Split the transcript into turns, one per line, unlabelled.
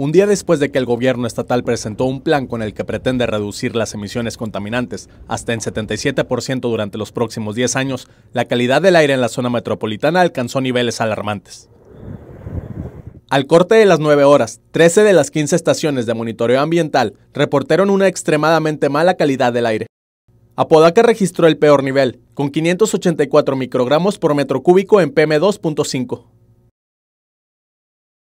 Un día después de que el gobierno estatal presentó un plan con el que pretende reducir las emisiones contaminantes hasta en 77% durante los próximos 10 años, la calidad del aire en la zona metropolitana alcanzó niveles alarmantes. Al corte de las 9 horas, 13 de las 15 estaciones de monitoreo ambiental reportaron una extremadamente mala calidad del aire. Apodaca registró el peor nivel, con 584 microgramos por metro cúbico en PM2.5.